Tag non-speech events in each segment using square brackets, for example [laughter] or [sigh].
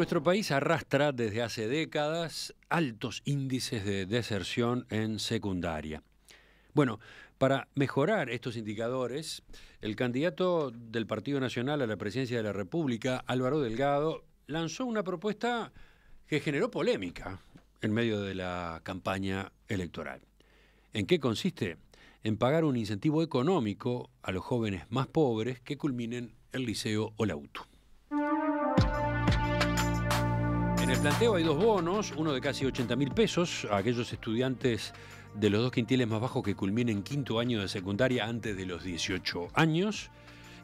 Nuestro país arrastra desde hace décadas altos índices de deserción en secundaria. Bueno, para mejorar estos indicadores, el candidato del Partido Nacional a la presidencia de la República, Álvaro Delgado, lanzó una propuesta que generó polémica en medio de la campaña electoral. ¿En qué consiste? En pagar un incentivo económico a los jóvenes más pobres que culminen el liceo o la UTU. En el planteo hay dos bonos, uno de casi 80 mil pesos, a aquellos estudiantes de los dos quintiles más bajos que culminen quinto año de secundaria antes de los 18 años,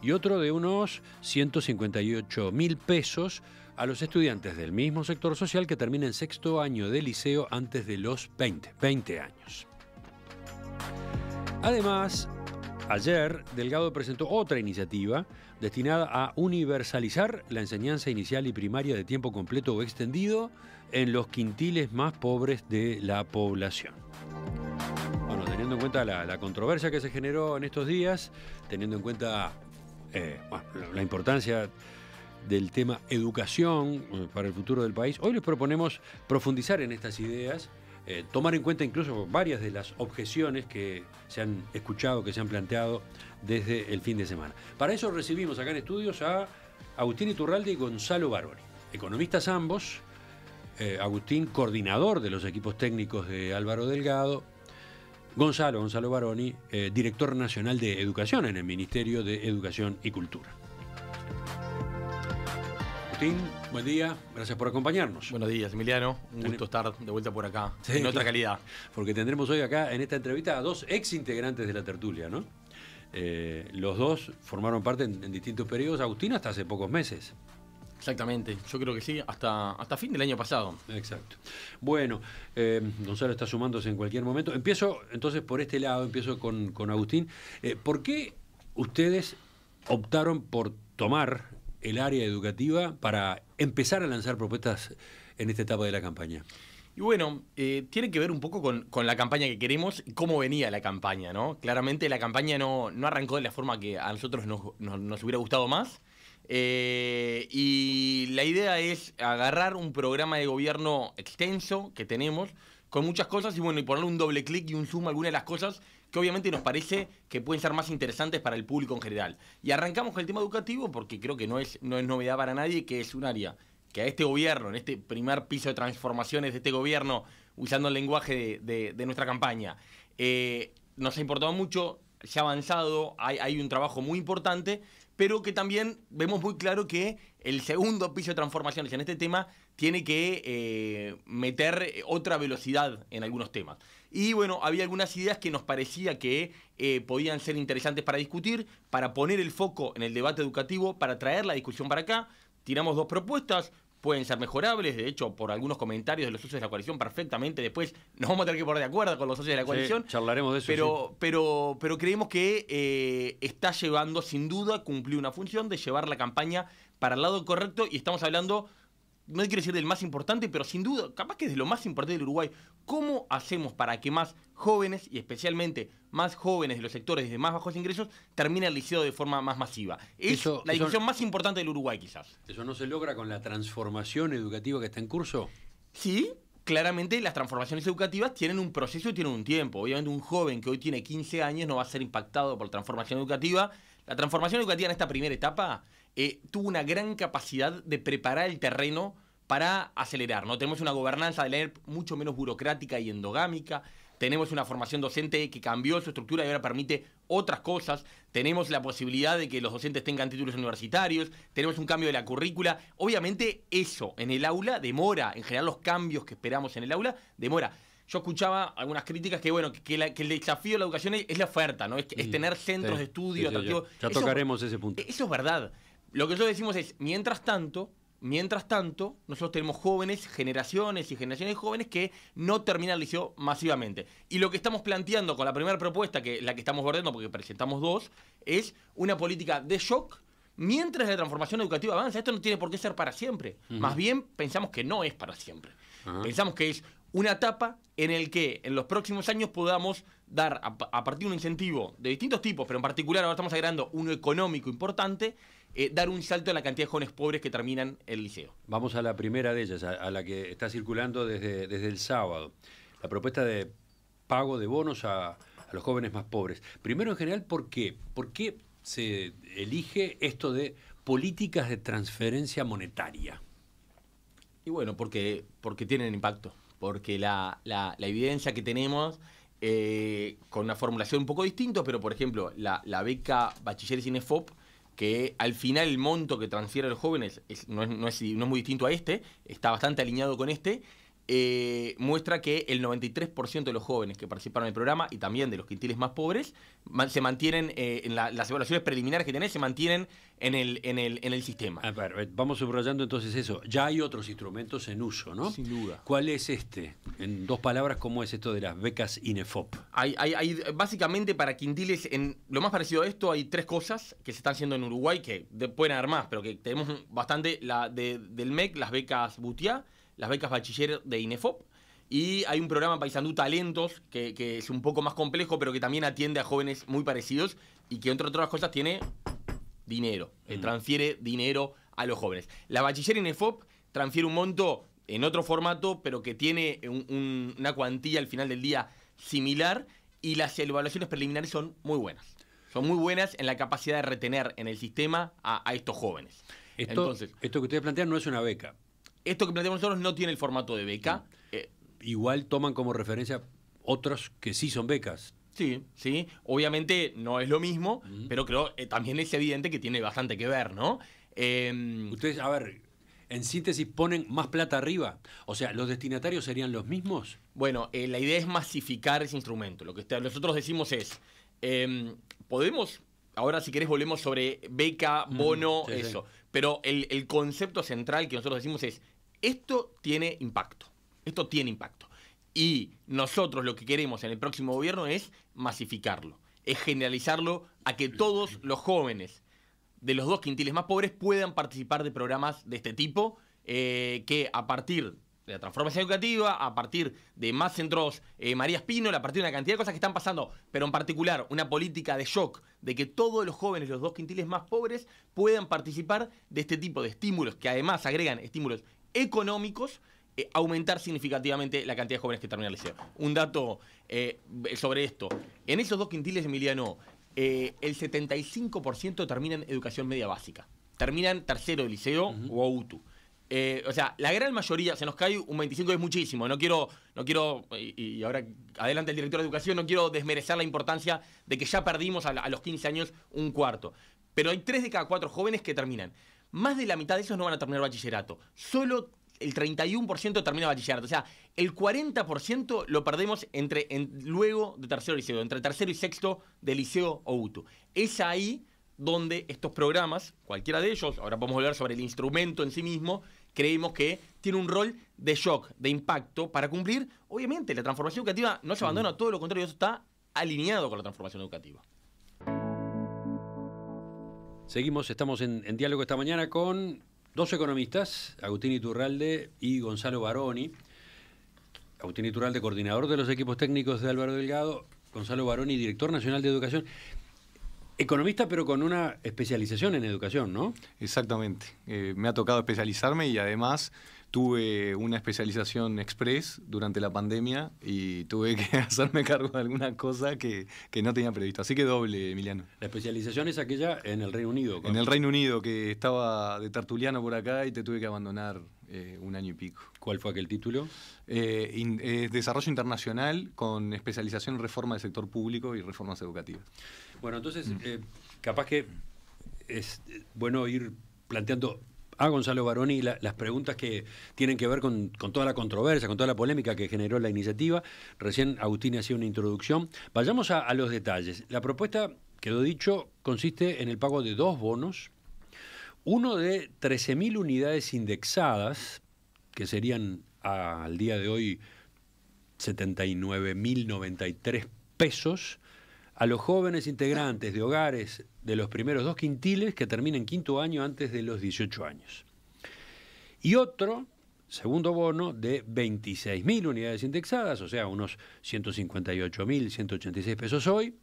y otro de unos 158 mil pesos a los estudiantes del mismo sector social que terminen sexto año de liceo antes de los 20, 20 años. Además, Ayer, Delgado presentó otra iniciativa destinada a universalizar la enseñanza inicial y primaria de tiempo completo o extendido en los quintiles más pobres de la población. Bueno, teniendo en cuenta la, controversia que se generó en estos días, teniendo en cuenta eh, la importancia del tema educación eh, para el futuro del país, hoy les proponemos profundizar en estas ideas eh, tomar en cuenta incluso varias de las objeciones que se han escuchado, que se han planteado desde el fin de semana. Para eso recibimos acá en estudios a Agustín Iturralde y Gonzalo Baroni, economistas ambos, eh, Agustín coordinador de los equipos técnicos de Álvaro Delgado, Gonzalo, Gonzalo Baroni, eh, director nacional de educación en el Ministerio de Educación y Cultura. Agustín, buen día, gracias por acompañarnos. Buenos días, Emiliano, un gusto estar de vuelta por acá, en otra calidad. Porque tendremos hoy acá, en esta entrevista, a dos ex integrantes de la tertulia, ¿no? Eh, los dos formaron parte en, distintos periodos, Agustín hasta hace pocos meses. Exactamente, yo creo que sí, hasta, hasta fin del año pasado. Exacto. Bueno, eh, Gonzalo está sumándose en cualquier momento. Empiezo entonces por este lado, empiezo con, Agustín. Eh, ¿Por qué ustedes optaron por tomar el área educativa para empezar a lanzar propuestas en esta etapa de la campaña? Y bueno, eh, tiene que ver un poco con, la campaña que queremos y cómo venía la campaña, ¿no? Claramente la campaña no, arrancó de la forma que a nosotros nos, nos, hubiera gustado más. Eh, y la idea es agarrar un programa de gobierno extenso que tenemos, con muchas cosas, y bueno, y ponerle un doble clic y un zoom a algunas de las cosas que obviamente nos parece que pueden ser más interesantes para el público en general. Y arrancamos con el tema educativo porque creo que no es, no es novedad para nadie que es un área que a este gobierno, en este primer piso de transformaciones de este gobierno, usando el lenguaje de, nuestra campaña, eh, nos ha importado mucho, se ha avanzado, hay un trabajo muy importante, pero que también vemos muy claro que el segundo piso de transformaciones en este tema tiene que eh, meter eh, otra velocidad en algunos temas. Y bueno, había algunas ideas que nos parecía que eh, podían ser interesantes para discutir, para poner el foco en el debate educativo, para traer la discusión para acá. Tiramos dos propuestas, pueden ser mejorables, de hecho, por algunos comentarios de los socios de la coalición, perfectamente. Después nos vamos a tener que poner de acuerdo con los socios de la coalición. Sí, charlaremos de eso. Pero, pero, pero creemos que está llevando, sin duda, cumplir una función de llevar la campaña para el lado correcto y estamos hablando no quiero decir del más importante, pero sin duda, capaz que es de lo más importante del Uruguay. ¿Cómo hacemos para que más jóvenes, y especialmente más jóvenes de los sectores de más bajos ingresos, terminen el liceo de forma más masiva? Es la discusión más importante del Uruguay, quizás. ¿Eso no se logra con la transformación educativa que está en curso? Sí, claramente las transformaciones educativas tienen un proceso y tienen un tiempo. Obviamente un joven que hoy tiene 15 años no va a ser impactado por la transformación educativa. La transformación educativa en esta primera etapa eh, tuvo una gran capacidad de preparar el terreno para acelerar. ¿no? Tenemos una gobernanza de la ERP mucho menos burocrática y endogámica. Tenemos una formación docente que cambió su estructura y ahora permite otras cosas. Tenemos la posibilidad de que los docentes tengan títulos universitarios. Tenemos un cambio de la currícula. Obviamente eso en el aula demora. En general los cambios que esperamos en el aula demora. Yo escuchaba algunas críticas que, bueno, el desafío de la educación es, la oferta, ¿no? Es, tener centros de estudio atractivos. Ya, tocaremos ese punto. Eso es verdad lo que nosotros decimos es, mientras tanto, mientras tanto, nosotros tenemos jóvenes, generaciones y generaciones de jóvenes que no terminan el liceo masivamente. Y lo que estamos planteando con la primera propuesta, que la que estamos bordeando porque presentamos dos, es una política de shock mientras la transformación educativa avanza. Esto no tiene por qué ser para siempre. Más bien, pensamos que no es para siempre. Ah. Pensamos que es una etapa en el que en los próximos años podamos dar, a, partir de un incentivo de distintos tipos, pero en particular ahora estamos agregando uno económico importante, eh, dar un salto a la cantidad de jóvenes pobres que terminan el liceo. Vamos a la primera de ellas, a, la que está circulando desde, desde el sábado. La propuesta de pago de bonos a, los jóvenes más pobres. Primero, en general, ¿por qué? ¿Por qué se elige esto de políticas de transferencia monetaria? Y bueno, porque, porque tienen impacto, porque la, evidencia que tenemos, eh, con una formulación un poco distinta, pero por ejemplo, la, beca Bachiller sin que al final el monto que transfiere a los jóvenes no, es, no, es, no es muy distinto a este, está bastante alineado con este, eh, muestra que el 93% de los jóvenes que participaron en el programa y también de los quintiles más pobres se mantienen eh, en las evaluaciones preliminares que tenés, se mantienen en el, en el, en el sistema. Eh, vamos subrayando entonces eso. Ya hay otros instrumentos en uso, ¿no? Sin duda. ¿Cuál es este? En dos palabras, ¿cómo es esto de las becas INEFOP? Hay, hay, básicamente para quintiles, en, lo más parecido a esto, hay tres cosas que se están haciendo en Uruguay, que pueden haber más, pero que tenemos bastante la del MEC, las becas Butiá las becas bachiller de INEFOP. Y hay un programa Paisandú Talentos, que, es un poco más complejo, pero que también atiende a jóvenes muy parecidos y que, entre otras cosas, tiene dinero, eh, mm. transfiere dinero a los jóvenes. La bachiller INEFOP transfiere un monto en otro formato, pero que tiene una cuantía al final del día similar y las evaluaciones preliminares son muy buenas. Son muy buenas en la capacidad de retener en el sistema a, estos jóvenes. Entonces, esto que ustedes plantean no es una beca esto que planteamos nosotros no tiene el formato de beca. Eh, igual toman como referencia otros que sí son becas. Sí, sí. Obviamente no es lo mismo, pero creo eh, también es evidente que tiene bastante que ver, ¿no? Em, Ustedes, a ver, en síntesis, ponen más plata arriba. O sea, ¿los destinatarios serían los mismos? Bueno, eh, la idea es masificar ese instrumento. Lo que nosotros decimos es, em, podemos, ahora si querés volvemos sobre beca, bono, eso. Pero el concepto central que nosotros decimos es, esto tiene impacto. Esto tiene impacto. Y nosotros lo que queremos en el próximo gobierno es masificarlo, es generalizarlo a que todos los jóvenes de los dos quintiles más pobres puedan participar de programas de este tipo, eh, que a partir de la transformación educativa, a partir de más centros eh, María Espino, a partir de una cantidad de cosas que están pasando, pero en particular una política de shock de que todos los jóvenes, los dos quintiles más pobres, puedan participar de este tipo de estímulos, que además agregan estímulos económicos eh, aumentar significativamente la cantidad de jóvenes que terminan el liceo. Un dato eh, sobre esto. En esos dos quintiles, Emiliano, eh, el 75% terminan educación media básica. Terminan tercero de liceo o UTU. o sea, la gran mayoría, se nos cae un 25 es muchísimo. No quiero, no quiero y, ahora adelante el director de educación, no quiero desmerecer la importancia de que ya perdimos a, a los 15 años un cuarto. Pero hay tres de cada cuatro jóvenes que terminan más de la mitad de esos no van a terminar bachillerato. Solo el 31% termina bachillerato. O sea, el 40% lo perdemos entre luego de tercero y liceo, entre tercero y sexto de liceo o UTU. Es ahí donde estos programas, cualquiera de ellos, ahora podemos a hablar sobre el instrumento en sí mismo, creemos que tiene un rol de shock, de impacto, para cumplir, obviamente, la transformación educativa no se abandona, todo lo contrario, eso está alineado con la transformación educativa. Seguimos, estamos en, diálogo esta mañana con dos economistas, Agustín Iturralde y Gonzalo Baroni. Agustín Iturralde, coordinador de los equipos técnicos de Álvaro Delgado, Gonzalo Baroni, director nacional de educación. Economista, pero con una especialización en educación, ¿no? Exactamente. Eh, me ha tocado especializarme y además tuve una especialización express durante la pandemia y tuve que [laughs] hacerme cargo de alguna cosa que, no tenía previsto. Así que doble, Emiliano. La especialización es aquella en el Reino Unido. En el Reino Unido, que estaba de tertuliano por acá y te tuve que abandonar eh, un año y pico. ¿Cuál fue aquel título? Eh, eh, desarrollo Internacional con especialización en reforma del sector público y reformas educativas. Bueno, entonces, eh, capaz que es bueno ir planteando a ah, Gonzalo Baroni las preguntas que tienen que ver con, toda la controversia, con toda la polémica que generó la iniciativa. Recién Agustín hacía una introducción. Vayamos a, los detalles. La propuesta, quedó dicho, consiste en el pago de dos bonos, uno de 13.000 unidades indexadas, que serían al día de hoy 79.093 pesos, a los jóvenes integrantes de hogares de los primeros dos quintiles que terminen quinto año antes de los 18 años. Y otro, segundo bono, de 26.000 unidades indexadas, o sea, unos 158.186 pesos hoy,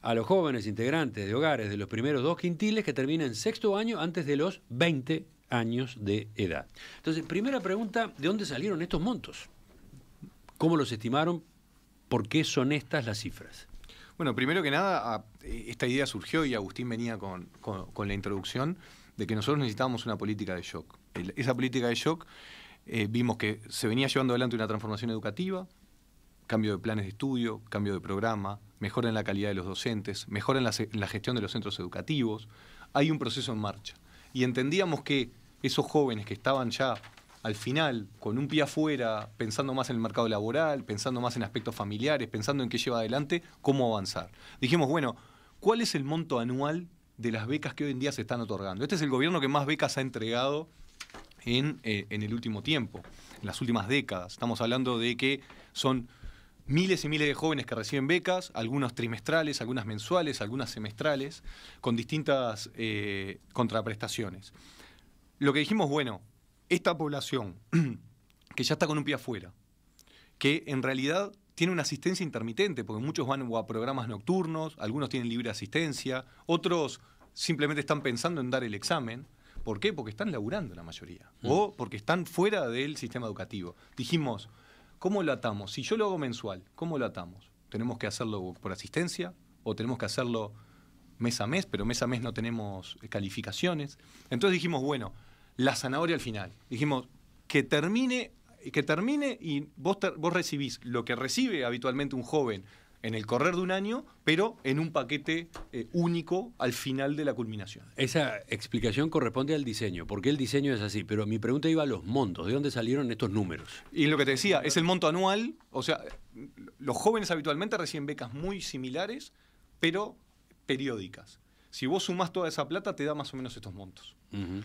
a los jóvenes integrantes de hogares de los primeros dos quintiles que terminen sexto año antes de los 20 años de edad. Entonces, primera pregunta, ¿de dónde salieron estos montos? ¿Cómo los estimaron? ¿Por qué son estas las cifras? Bueno, primero que nada, esta idea surgió y Agustín venía con, la introducción de que nosotros necesitábamos una política de shock. esa política de shock eh, vimos que se venía llevando adelante una transformación educativa, cambio de planes de estudio, cambio de programa, mejora en la calidad de los docentes, mejora en la, en la, gestión de los centros educativos. Hay un proceso en marcha. Y entendíamos que esos jóvenes que estaban ya al final, con un pie afuera, pensando más en el mercado laboral, pensando más en aspectos familiares, pensando en qué lleva adelante, cómo avanzar. Dijimos, bueno, ¿cuál es el monto anual de las becas que hoy en día se están otorgando? Este es el gobierno que más becas ha entregado en, eh, el último tiempo, en las últimas décadas. Estamos hablando de que son miles y miles de jóvenes que reciben becas, algunos trimestrales, algunas mensuales, algunas semestrales, con distintas eh, contraprestaciones. Lo que dijimos, bueno, esta población [clears throat] que ya está con un pie afuera, que en realidad tiene una asistencia intermitente, porque muchos van a programas nocturnos, algunos tienen libre asistencia, otros simplemente están pensando en dar el examen. ¿Por qué? Porque están laburando la mayoría, mm. o porque están fuera del sistema educativo. Dijimos, ¿cómo lo atamos? Si yo lo hago mensual, ¿cómo lo atamos? ¿Tenemos que hacerlo por asistencia o tenemos que hacerlo mes a mes, pero mes a mes no tenemos calificaciones? Entonces dijimos, bueno, la zanahoria al final. Dijimos que termine, que termine y vos, vos recibís lo que recibe habitualmente un joven en el correr de un año, pero en un paquete eh, único al final de la culminación. Esa explicación corresponde al diseño, porque el diseño es así, pero mi pregunta iba a los montos, ¿de dónde salieron estos números? Y lo que te decía, es el monto anual, o sea, los jóvenes habitualmente reciben becas muy similares, pero periódicas. Si vos sumás toda esa plata, te da más o menos estos montos.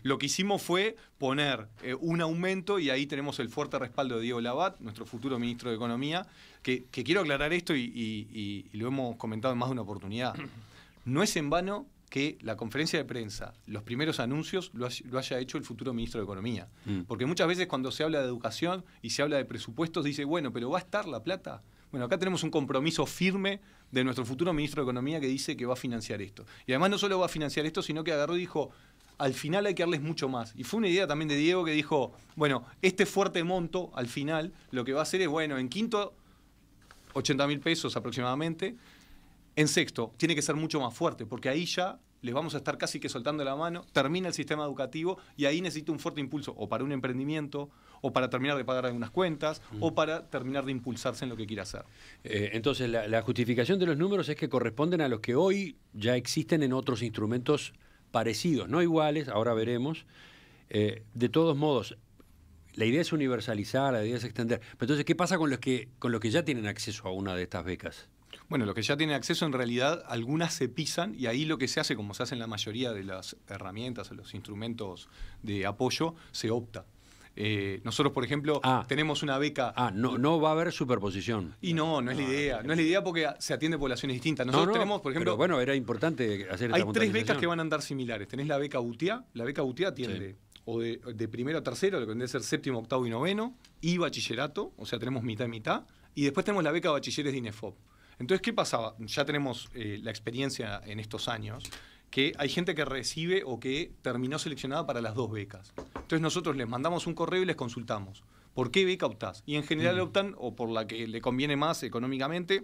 Lo que hicimos fue poner eh, un aumento y ahí tenemos el fuerte respaldo de Diego Labat, nuestro futuro ministro de Economía, que, quiero aclarar esto y, lo hemos comentado en más de una oportunidad. [clears throat] No es en vano que la conferencia de prensa, los primeros anuncios, lo, haya hecho el futuro ministro de Economía. Mm. Porque muchas veces cuando se habla de educación y se habla de presupuestos, dice, bueno, pero va a estar la plata. Bueno, acá tenemos un compromiso firme de nuestro futuro ministro de Economía que dice que va a financiar esto. Y además no solo va a financiar esto, sino que agarró y dijo, al final hay que darles mucho más. Y fue una idea también de Diego que dijo, bueno, este fuerte monto al final lo que va a hacer es, bueno, en quinto, 80 mil pesos aproximadamente. En sexto, tiene que ser mucho más fuerte, porque ahí ya les vamos a estar casi que soltando la mano, termina el sistema educativo y ahí necesita un fuerte impulso o para un emprendimiento o para terminar de pagar algunas cuentas, mm. o para terminar de impulsarse en lo que quiera hacer. Eh, entonces, la, justificación de los números es que corresponden a los que hoy ya existen en otros instrumentos parecidos, no iguales, ahora veremos. Eh, de todos modos, la idea es universalizar, la idea es extender. Pero entonces, ¿qué pasa con los que, con los que ya tienen acceso a una de estas becas? Bueno, los que ya tienen acceso, en realidad, algunas se pisan y ahí lo que se hace, como se hace en la mayoría de las herramientas o los instrumentos de apoyo, se opta. Eh, nosotros, por ejemplo, ah. tenemos una beca. Ah, no, no va a haber superposición. Y no, no es la idea. No es la idea porque se atiende poblaciones distintas. Nosotros tenemos, por ejemplo. bueno, era importante hacer Hay tres becas que van a andar similares. Tenés la beca UTIA. La beca UTIA atiende o de, primero a tercero, lo que tendría que ser séptimo, octavo y noveno, y bachillerato, o sea, tenemos mitad y mitad. Y después tenemos la beca de bachilleres de INEFOP. Entonces, ¿qué pasaba? Ya tenemos eh, la experiencia en estos años que hay gente que recibe o que terminó seleccionada para las dos becas. Entonces nosotros les mandamos un correo y les consultamos. ¿Por qué beca optás? Y en general optan o por la que le conviene más económicamente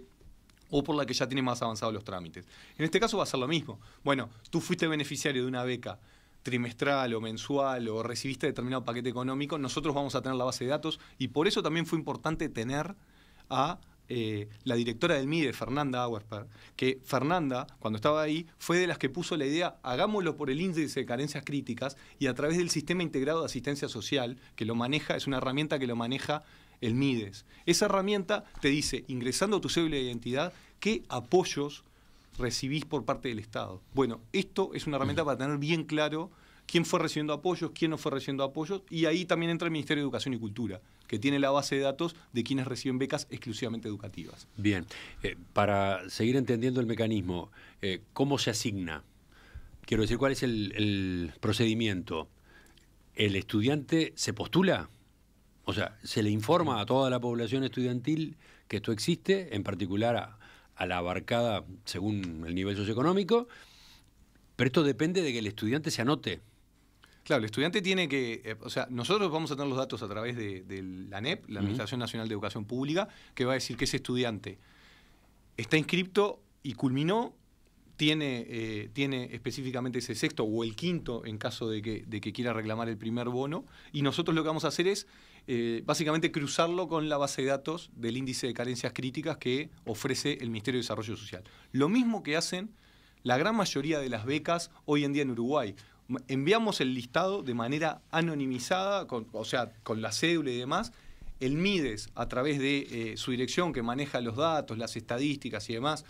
o por la que ya tiene más avanzados los trámites. En este caso va a ser lo mismo. Bueno, tú fuiste beneficiario de una beca trimestral o mensual o recibiste determinado paquete económico, nosotros vamos a tener la base de datos y por eso también fue importante tener a eh, la directora del MIDE, Fernanda Auerper, que Fernanda, cuando estaba ahí, fue de las que puso la idea, hagámoslo por el índice de carencias críticas y a través del sistema integrado de asistencia social, que lo maneja, es una herramienta que lo maneja el MIDES. Esa herramienta te dice, ingresando a tu cédula de identidad, qué apoyos recibís por parte del Estado. Bueno, esto es una herramienta para tener bien claro quién fue recibiendo apoyos, quién no fue recibiendo apoyos, y ahí también entra el Ministerio de Educación y Cultura, que tiene la base de datos de quienes reciben becas exclusivamente educativas. Bien, eh, para seguir entendiendo el mecanismo, eh, ¿cómo se asigna? Quiero decir, ¿cuál es el, procedimiento? ¿El estudiante se postula? O sea, ¿se le informa a toda la población estudiantil que esto existe, en particular a la abarcada según el nivel socioeconómico? Pero esto depende de que el estudiante se anote Claro, el estudiante tiene que, eh, o sea, nosotros vamos a tener los datos a través de, la ANEP, la Administración Nacional de Educación Pública, que va a decir que ese estudiante está inscripto y culminó, tiene, eh, tiene específicamente ese sexto o el quinto en caso de que, quiera reclamar el primer bono, y nosotros lo que vamos a hacer es eh, básicamente cruzarlo con la base de datos del índice de carencias críticas que ofrece el Ministerio de Desarrollo Social. Lo mismo que hacen la gran mayoría de las becas hoy en día en Uruguay enviamos el listado de manera anonimizada, o sea, con la cédula y demás. El MIDES, a través de eh, su dirección que maneja los datos, las estadísticas y demás,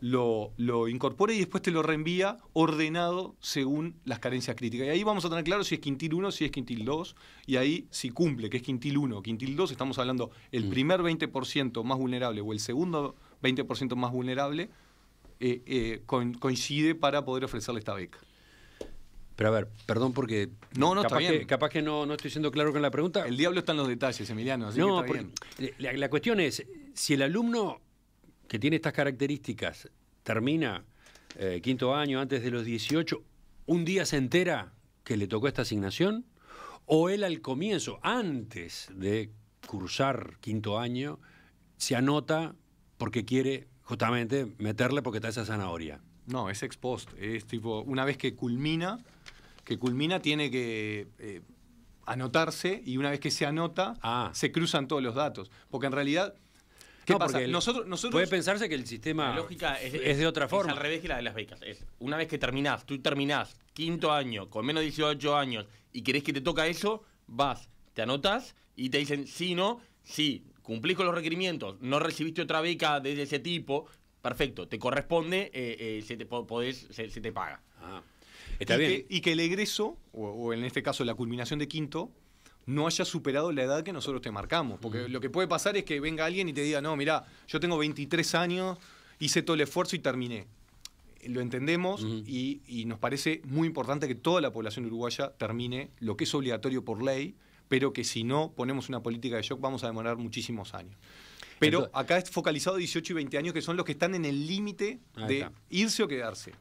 lo, lo, incorpora y después te lo reenvía ordenado según las carencias críticas. Y ahí vamos a tener claro si es quintil 1, si es quintil 2, y ahí si cumple, que es quintil 1, quintil 2, estamos hablando el mm. primer 20% más vulnerable o el segundo 20% más vulnerable, eh, eh, coincide para poder ofrecerle esta beca. Pero a ver, perdón porque. No, no, capaz está bien. Que, capaz que no, no estoy siendo claro con la pregunta. El diablo está en los detalles, Emiliano. no, La, cuestión es: si el alumno que tiene estas características termina eh, quinto año antes de los 18, un día se entera que le tocó esta asignación, o él al comienzo, antes de cursar quinto año, se anota porque quiere justamente meterle porque está esa zanahoria. No, es ex post. Es tipo, una vez que culmina, que culmina tiene que eh, anotarse y una vez que se anota, ah. se cruzan todos los datos. Porque en realidad. ¿Qué pasa? nosotros, puede pensarse que el sistema lógica es, de otra forma. Es al revés que la de las becas. Es, una vez que terminás, tú terminás quinto año con menos de 18 años y querés que te toca eso, vas, te anotas y te dicen si no, si cumplís con los requerimientos, no recibiste otra beca de ese tipo, perfecto, te corresponde, eh, eh, se te podés, te paga. Ah y, Que, el egreso, o, en este caso la culminación de quinto, no haya superado la edad que nosotros te marcamos. Porque lo que puede pasar es que venga alguien y te diga, no, mira yo tengo 23 años, hice todo el esfuerzo y terminé. Lo entendemos y, nos parece muy importante que toda la población uruguaya termine lo que es obligatorio por ley, pero que si no ponemos una política de shock vamos a demorar muchísimos años. Pero acá es focalizado 18 y 20 años, que son los que están en el límite de irse o quedarse.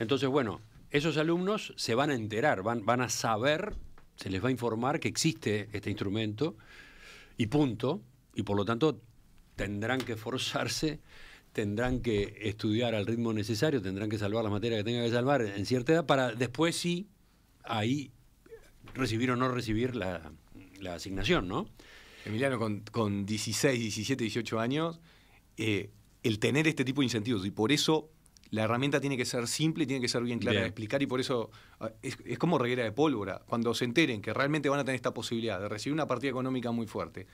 Entonces, bueno, esos alumnos se van a enterar, van, van a saber, se les va a informar que existe este instrumento y punto, y por lo tanto tendrán que forzarse, tendrán que estudiar al ritmo necesario, tendrán que salvar las materias que tengan que salvar en cierta edad para después sí, ahí recibir o no recibir la, asignación, ¿no? Emiliano, con, 16, 17, 18 años, eh, el tener este tipo de incentivos, y por eso la herramienta tiene que ser simple, tiene que ser bien clara de explicar y por eso ah, es, como reguera de pólvora. Cuando se enteren que realmente van a tener esta posibilidad de recibir una partida económica muy fuerte,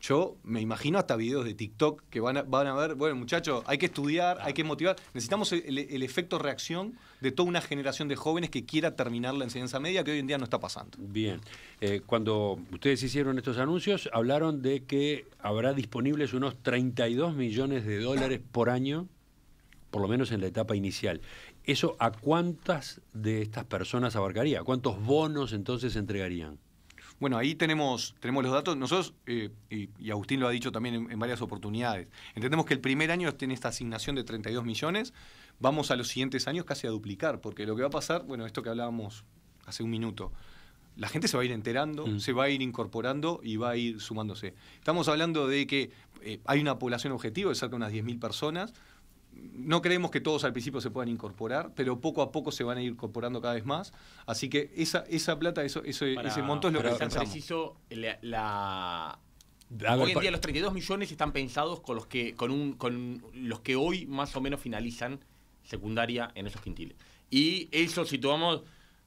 yo me imagino hasta videos de TikTok que van a, van a ver, bueno muchachos, hay que estudiar, hay que motivar, necesitamos el, efecto reacción de toda una generación de jóvenes que quiera terminar la enseñanza media que hoy en día no está pasando. Bien, eh, cuando ustedes hicieron estos anuncios, hablaron de que habrá disponibles unos 32 millones de dólares por año por lo menos en la etapa inicial. ¿Eso a cuántas de estas personas abarcaría? ¿Cuántos bonos entonces se entregarían? Bueno, ahí tenemos, tenemos los datos. Nosotros, eh, y, Agustín lo ha dicho también en, varias oportunidades, entendemos que el primer año tiene esta asignación de 32 millones, vamos a los siguientes años casi a duplicar, porque lo que va a pasar, bueno, esto que hablábamos hace un minuto, la gente se va a ir enterando, mm. se va a ir incorporando y va a ir sumándose. Estamos hablando de que eh, hay una población objetivo de cerca de unas 10.000 personas, no creemos que todos al principio se puedan incorporar, pero poco a poco se van a ir incorporando cada vez más. Así que esa, esa plata, ese monto es lo que pensamos. la, hoy en día los 32 millones están pensados con los que con un con los que hoy más o menos finalizan secundaria en esos quintiles. Y eso si tomamos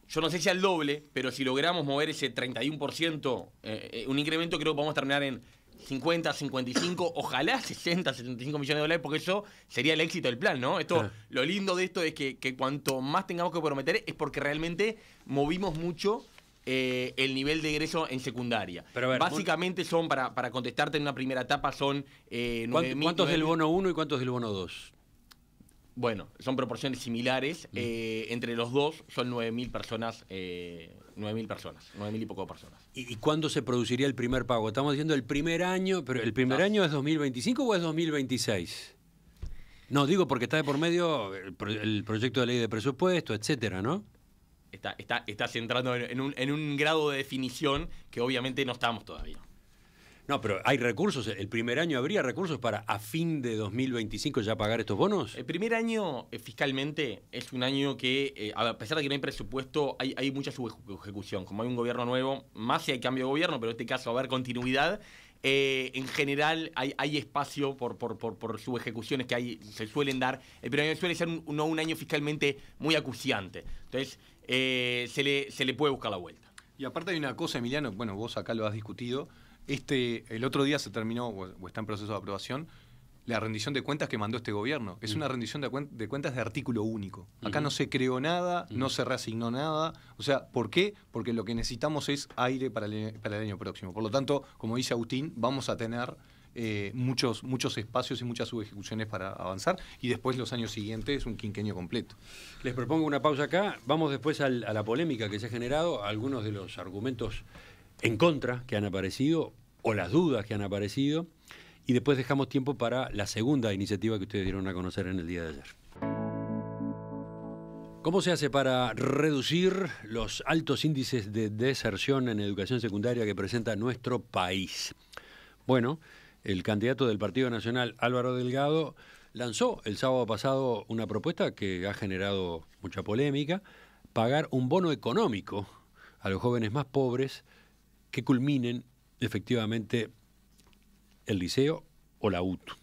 yo no sé si al doble, pero si logramos mover ese 31%, eh, eh, un incremento creo que vamos a terminar en 50, 55, ojalá 60, 75 millones de dólares, porque eso sería el éxito del plan, ¿no? Esto, Lo lindo de esto es que, que, cuanto más tengamos que prometer es porque realmente movimos mucho eh, el nivel de ingreso en secundaria. Básicamente son, para, para contestarte en una primera etapa, son eh, ¿Cuántos del bono 1 y cuántos del bono 2? Bueno, son proporciones similares. Eh, entre los dos son 9.000 personas, eh, 9.000 personas, y poco personas. ¿Y, cuándo se produciría el primer pago? Estamos diciendo el primer año, pero ¿el primer año es 2025 o es 2026? No, digo porque está de por medio el, proyecto de ley de presupuesto, etcétera, ¿no? Está, está, estás entrando en un grado de definición que obviamente no estamos todavía. No, pero ¿hay recursos? ¿El primer año habría recursos para a fin de 2025 ya pagar estos bonos? El primer año eh, fiscalmente es un año que, eh, a pesar de que no hay presupuesto, hay, hay mucha subejecución. Como hay un gobierno nuevo, más si hay cambio de gobierno, pero en este caso va a haber continuidad, eh, en general hay, espacio por, por, que hay, se suelen dar. El primer año suele ser un, año fiscalmente muy acuciante. Entonces, se, le, se le puede buscar la vuelta. Y aparte hay una cosa, Emiliano, bueno, vos acá lo has discutido, este, el otro día se terminó, o está en proceso de aprobación, la rendición de cuentas que mandó este gobierno. Es mm. una rendición de, cuentas de artículo único. Acá no se creó nada, no se reasignó nada. O sea, ¿por qué? Porque lo que necesitamos es aire para el, año próximo. Por lo tanto, como dice Agustín, vamos a tener eh, muchos, muchos espacios y muchas subejecuciones para avanzar. Y después los años siguientes un quinquenio completo. Les propongo una pausa acá. Vamos después a la polémica que se ha generado, algunos de los argumentos en contra que han aparecido o las dudas que han aparecido y después dejamos tiempo para la segunda iniciativa que ustedes dieron a conocer en el día de ayer. ¿Cómo se hace para reducir los altos índices de deserción en educación secundaria que presenta nuestro país? Bueno, el candidato del Partido Nacional, Álvaro Delgado, lanzó el sábado pasado una propuesta que ha generado mucha polémica, pagar un bono económico a los jóvenes más pobres que culminen efectivamente el liceo o la UTU.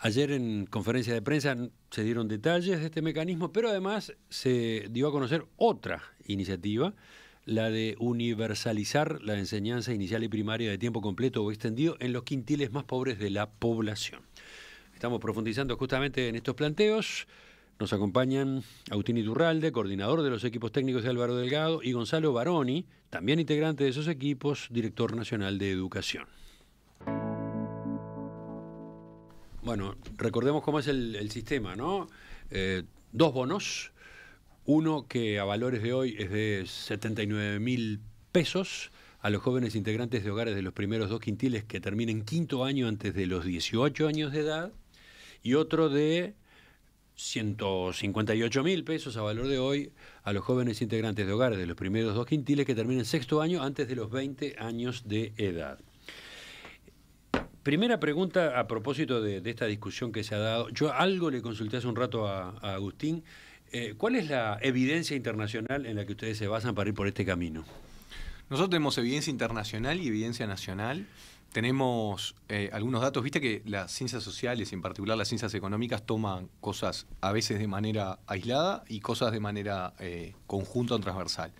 Ayer en conferencia de prensa se dieron detalles de este mecanismo, pero además se dio a conocer otra iniciativa, la de universalizar la enseñanza inicial y primaria de tiempo completo o extendido en los quintiles más pobres de la población. Estamos profundizando justamente en estos planteos. Nos acompañan Agustín Iturralde, coordinador de los equipos técnicos de Álvaro Delgado, y Gonzalo Baroni, también integrante de esos equipos, director nacional de educación. Bueno, recordemos cómo es el, sistema, ¿no? Eh, dos bonos, uno que a valores de hoy es de 79 mil pesos a los jóvenes integrantes de hogares de los primeros dos quintiles que terminen quinto año antes de los 18 años de edad, y otro de 158 mil pesos a valor de hoy a los jóvenes integrantes de hogares de los primeros dos quintiles que terminen sexto año antes de los 20 años de edad. Primera pregunta a propósito de, esta discusión que se ha dado. Yo algo le consulté hace un rato a, Agustín. Eh, ¿Cuál es la evidencia internacional en la que ustedes se basan para ir por este camino? Nosotros tenemos evidencia internacional y evidencia nacional tenemos eh, algunos datos. Viste que las ciencias sociales, en particular las ciencias económicas, toman cosas a veces de manera aislada y cosas de manera eh, conjunta o transversal.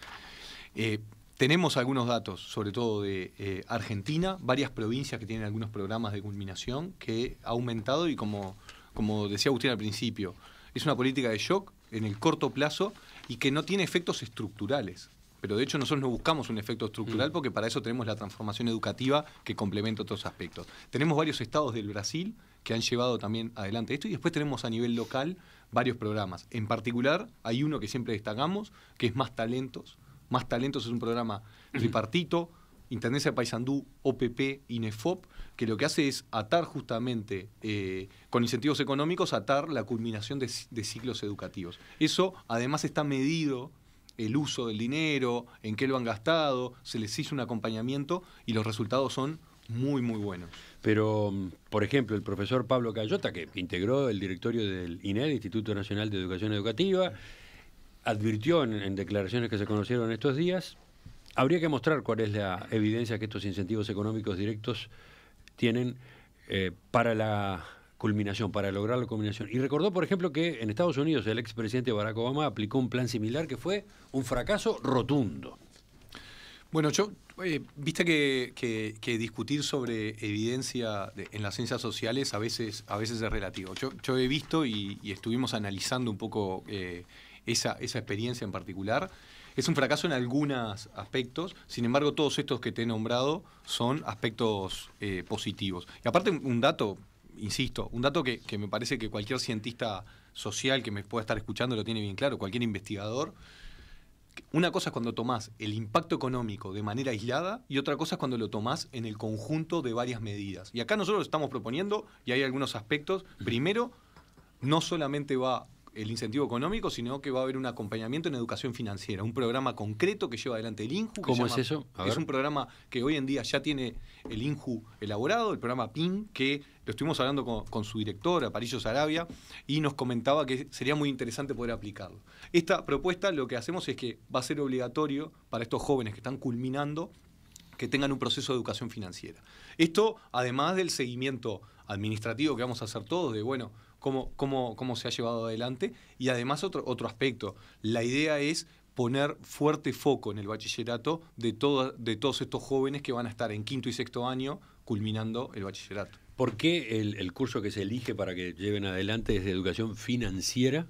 Eh, tenemos algunos datos, sobre todo de Argentina, varias provincias que tienen algunos programas de culminación que ha aumentado y como, como decía Agustín al principio, es una política de shock en el corto plazo y que no tiene efectos estructurales. Pero de hecho nosotros no buscamos un efecto estructural mm. porque para eso tenemos la transformación educativa que complementa otros aspectos. Tenemos varios estados del Brasil que han llevado también adelante esto y después tenemos a nivel local varios programas. En particular hay uno que siempre destacamos, que es Más Talentos. Más Talentos es un programa tripartito, Intendencia de Paysandú, OPP, INEFOP, que lo que hace es atar justamente eh, con incentivos económicos, atar la culminación de ciclos educativos. Eso además está medido el uso del dinero, en qué lo han gastado, se les hizo un acompañamiento y los resultados son muy, muy buenos. Pero, mm, por ejemplo, el profesor Pablo Cayota, que integró el directorio del INED, Instituto Nacional de Educación Educativa, advirtió en, declaraciones que se conocieron estos días, habría que mostrar cuál es la evidencia que estos incentivos económicos directos tienen eh, para la culminación, para lograr la culminación. Y recordó, por ejemplo, que en Estados Unidos el expresidente Barack Obama aplicó un plan similar que fue un fracaso rotundo. Bueno, yo, eh, viste que, discutir sobre evidencia en las ciencias sociales a veces, a veces es relativo. Yo, he visto y, estuvimos analizando un poco eh, esa, experiencia en particular. Es un fracaso en algunos aspectos, sin embargo todos estos que te he nombrado son aspectos eh, positivos. Y aparte un dato insisto, un dato que, me parece que cualquier cientista social que me pueda estar escuchando lo tiene bien claro, cualquier investigador. Una cosa es cuando tomás el impacto económico de manera aislada y otra cosa es cuando lo tomás en el conjunto de varias medidas. Y acá nosotros lo estamos proponiendo y hay algunos aspectos. Primero, no solamente va el incentivo económico, sino que va a haber un acompañamiento en educación financiera, un programa concreto que lleva adelante el INJU. ¿Cómo es eso? es un programa que hoy en día ya tiene el INJU elaborado, el programa PIN, que lo estuvimos hablando con, su director, Aparicio Sarabia, y nos comentaba que sería muy interesante poder aplicarlo. Esta propuesta lo que hacemos es que va a ser obligatorio para estos jóvenes que están culminando que tengan un proceso de educación financiera. Esto, además del seguimiento administrativo que vamos a hacer todos, de bueno, cómo, se ha llevado adelante. Y además otro, otro aspecto, la idea es poner fuerte foco en el bachillerato de, de todos estos jóvenes que van a estar en quinto y sexto año culminando el bachillerato. ¿Por qué el, curso que se elige para que lleven adelante es de educación financiera?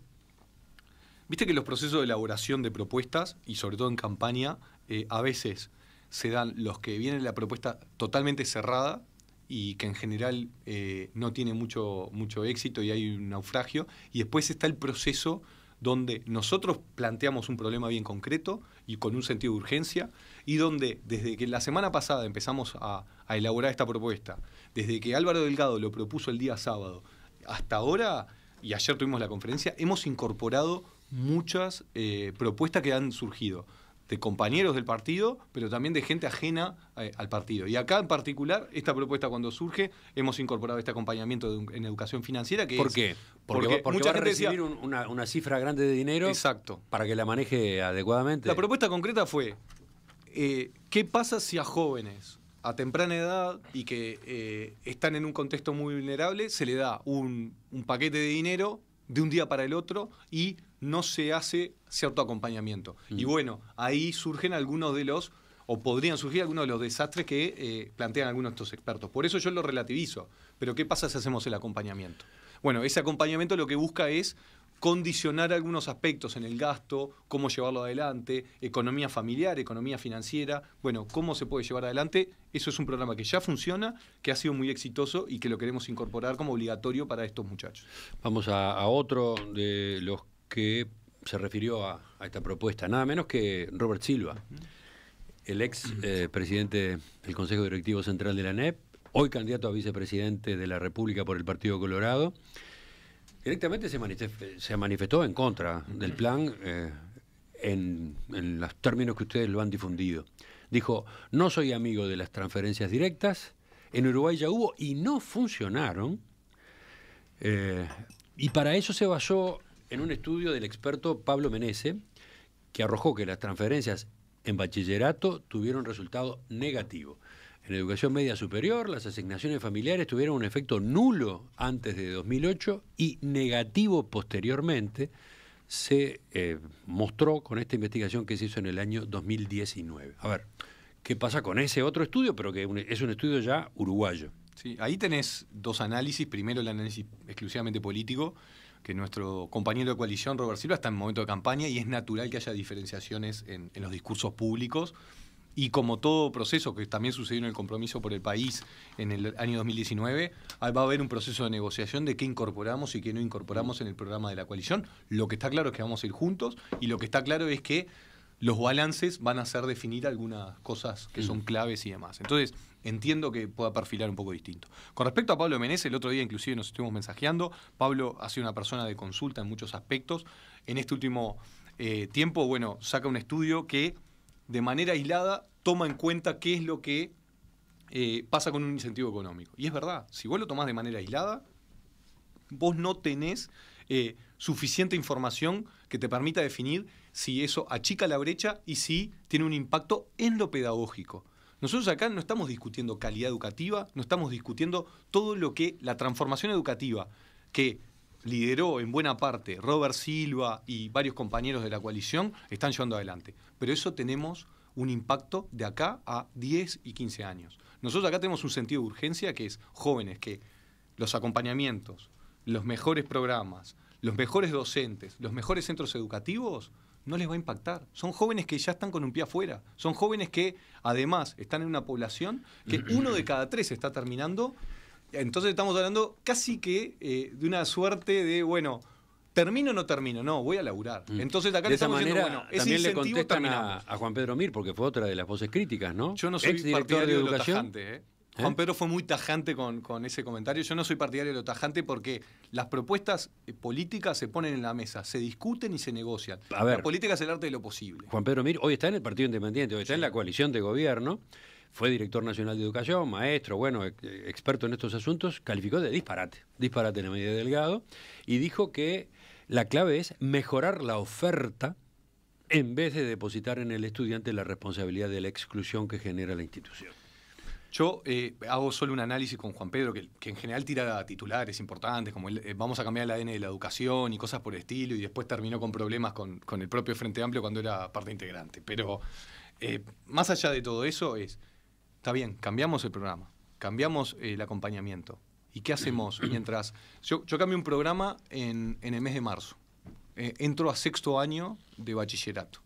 Viste que los procesos de elaboración de propuestas, y sobre todo en campaña, eh, a veces se dan los que vienen la propuesta totalmente cerrada y que en general eh, no tiene mucho, mucho éxito y hay un naufragio. Y después está el proceso donde nosotros planteamos un problema bien concreto y con un sentido de urgencia, y donde desde que la semana pasada empezamos a, elaborar esta propuesta, desde que Álvaro Delgado lo propuso el día sábado, hasta ahora, y ayer tuvimos la conferencia, hemos incorporado muchas eh, propuestas que han surgido de compañeros del partido, pero también de gente ajena eh, al partido. Y acá en particular, esta propuesta cuando surge, hemos incorporado este acompañamiento en educación financiera. Que ¿Por qué? Porque, porque, porque va a recibir una, cifra grande de dinero exacto. para que la maneje adecuadamente. La propuesta concreta fue, eh, ¿qué pasa si a jóvenes a temprana edad y que eh, están en un contexto muy vulnerable, se le da un, un paquete de dinero de un día para el otro y no se hace cierto acompañamiento. Y mm. bueno, ahí surgen algunos de los, o podrían surgir algunos de los desastres que eh, plantean algunos de estos expertos. Por eso yo lo relativizo. Pero ¿qué pasa si hacemos el acompañamiento? Bueno, ese acompañamiento lo que busca es condicionar algunos aspectos en el gasto, cómo llevarlo adelante, economía familiar, economía financiera, bueno, cómo se puede llevar adelante. Eso es un programa que ya funciona, que ha sido muy exitoso y que lo queremos incorporar como obligatorio para estos muchachos. Vamos a, otro de los que se refirió a, esta propuesta, nada menos que Robert Silva, el ex eh, presidente del Consejo Directivo Central de la NEP, hoy candidato a vicepresidente de la República por el Partido Colorado directamente se, manifestó en contra del plan eh, en, los términos que ustedes lo han difundido. Dijo, no soy amigo de las transferencias directas, en Uruguay ya hubo y no funcionaron. Eh, y para eso se basó en un estudio del experto Pablo Menese, que arrojó que las transferencias en bachillerato tuvieron resultado negativo. En educación media superior, las asignaciones familiares tuvieron un efecto nulo antes de 2008 y negativo posteriormente. Se eh, mostró con esta investigación que se hizo en el año 2019. A ver, ¿qué pasa con ese otro estudio? Pero que es un estudio ya uruguayo. Sí, ahí tenés dos análisis. Primero el análisis exclusivamente político, que nuestro compañero de coalición, Robert Silva, está en momento de campaña y es natural que haya diferenciaciones en los discursos públicos y como todo proceso que también sucedió en el compromiso por el país en el año 2019, va a haber un proceso de negociación de qué incorporamos y qué no incorporamos en el programa de la coalición. Lo que está claro es que vamos a ir juntos y lo que está claro es que los balances van a ser definir algunas cosas que son mm. claves y demás. Entonces, entiendo que pueda perfilar un poco distinto. Con respecto a Pablo Meneses, el otro día inclusive nos estuvimos mensajeando. Pablo ha sido una persona de consulta en muchos aspectos. En este último eh, tiempo, bueno, saca un estudio que de manera aislada toma en cuenta qué es lo que eh, pasa con un incentivo económico. Y es verdad, si vos lo tomás de manera aislada, vos no tenés eh, suficiente información que te permita definir si eso achica la brecha y si tiene un impacto en lo pedagógico. Nosotros acá no estamos discutiendo calidad educativa, no estamos discutiendo todo lo que la transformación educativa que lideró en buena parte Robert Silva y varios compañeros de la coalición, están llevando adelante. Pero eso tenemos un impacto de acá a 10 y 15 años. Nosotros acá tenemos un sentido de urgencia que es jóvenes, que los acompañamientos, los mejores programas, los mejores docentes, los mejores centros educativos, no les va a impactar. Son jóvenes que ya están con un pie afuera. Son jóvenes que además están en una población que [clears throat] uno de cada tres está terminando entonces estamos hablando casi que eh, de una suerte de, bueno, termino o no termino, no, voy a laburar. Mm. Entonces acá de esa manera, también le contestan a, Juan Pedro Mir, porque fue otra de las voces críticas, ¿no? Yo no soy partidario de, Lo tajante, ¿eh? ¿Eh? Juan Pedro fue muy tajante con, ese comentario. Yo no soy partidario de lo tajante porque las propuestas políticas se ponen en la mesa, se discuten y se negocian. la política es el arte de lo posible. Juan Pedro Mir hoy está en el Partido Independiente, hoy está en la coalición de gobierno fue director nacional de educación, maestro, bueno, experto en estos asuntos, calificó de disparate, disparate en la medida delgado, y dijo que la clave es mejorar la oferta en vez de depositar en el estudiante la responsabilidad de la exclusión que genera la institución. Yo eh, hago solo un análisis con Juan Pedro, que, en general tira titulares importantes, como eh, vamos a cambiar el ADN de la educación y cosas por el estilo, y después terminó con problemas con, el propio Frente Amplio cuando era parte integrante. Pero eh, más allá de todo eso es, Está bien, cambiamos el programa, cambiamos el acompañamiento. ¿Y qué hacemos [clears throat] mientras? Yo, cambio un programa en, el mes de marzo. Eh, entro a sexto año de bachillerato.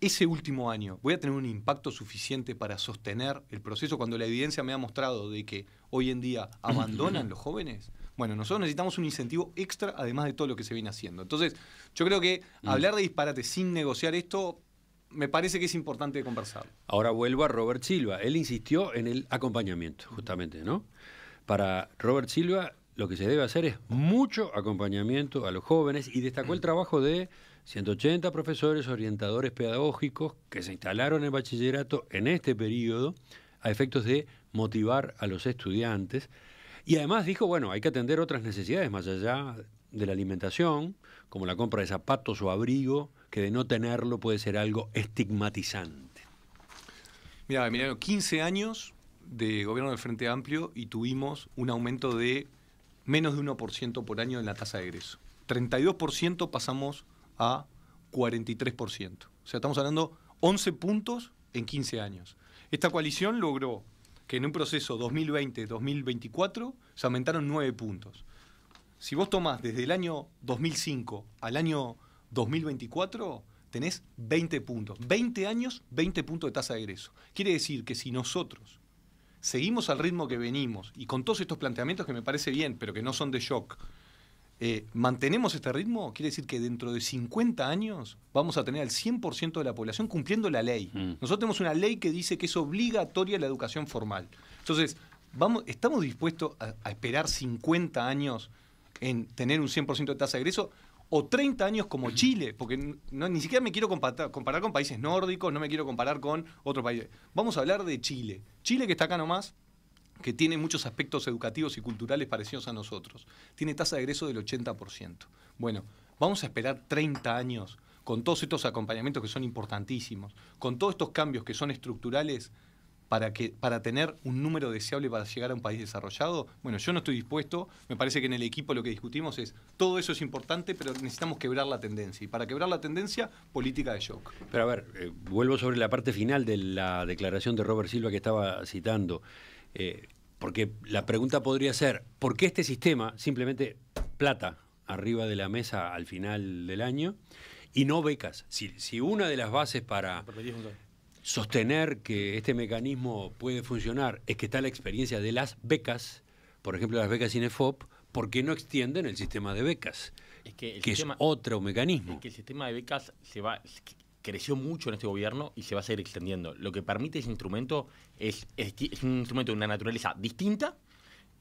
Ese último año, ¿voy a tener un impacto suficiente para sostener el proceso cuando la evidencia me ha mostrado de que hoy en día [clears throat] abandonan los jóvenes? Bueno, nosotros necesitamos un incentivo extra además de todo lo que se viene haciendo. Entonces, yo creo que mm. hablar de disparate sin negociar esto me parece que es importante conversar. Ahora vuelvo a Robert Silva. Él insistió en el acompañamiento, justamente, ¿no? Para Robert Silva lo que se debe hacer es mucho acompañamiento a los jóvenes y destacó el trabajo de 180 profesores, orientadores pedagógicos que se instalaron en bachillerato en este periodo a efectos de motivar a los estudiantes. Y además dijo, bueno, hay que atender otras necesidades más allá de la alimentación, como la compra de zapatos o abrigo, que de no tenerlo puede ser algo estigmatizante. Mira, mira, 15 años de gobierno del Frente Amplio y tuvimos un aumento de menos de 1% por año en la tasa de egreso. 32% pasamos a 43%. O sea, estamos hablando 11 puntos en 15 años. Esta coalición logró que en un proceso 2020-2024 se aumentaron 9 puntos. Si vos tomás desde el año 2005 al año 2024 tenés 20 puntos. 20 años, 20 puntos de tasa de egreso. Quiere decir que si nosotros seguimos al ritmo que venimos y con todos estos planteamientos que me parece bien, pero que no son de shock, eh, mantenemos este ritmo, quiere decir que dentro de 50 años vamos a tener al 100% de la población cumpliendo la ley. Mm. Nosotros tenemos una ley que dice que es obligatoria la educación formal. Entonces, vamos, ¿estamos dispuestos a, a esperar 50 años en tener un 100% de tasa de egreso? o 30 años como Chile, porque no, ni siquiera me quiero comparar, comparar con países nórdicos, no me quiero comparar con otro país. Vamos a hablar de Chile. Chile que está acá nomás, que tiene muchos aspectos educativos y culturales parecidos a nosotros. Tiene tasa de egreso del 80%. Bueno, vamos a esperar 30 años con todos estos acompañamientos que son importantísimos, con todos estos cambios que son estructurales para, que, para tener un número deseable para llegar a un país desarrollado? Bueno, yo no estoy dispuesto. Me parece que en el equipo lo que discutimos es todo eso es importante, pero necesitamos quebrar la tendencia. Y para quebrar la tendencia, política de shock. Pero a ver, eh, vuelvo sobre la parte final de la declaración de Robert Silva que estaba citando. Eh, porque la pregunta podría ser, ¿por qué este sistema simplemente plata arriba de la mesa al final del año y no becas? Si, si una de las bases para sostener que este mecanismo puede funcionar es que está la experiencia de las becas, por ejemplo las becas INEFOP, porque no extienden el sistema de becas, es que, el es otro mecanismo. que el sistema de becas se va creció mucho en este gobierno y se va a seguir extendiendo. Lo que permite ese instrumento es, un instrumento de una naturaleza distinta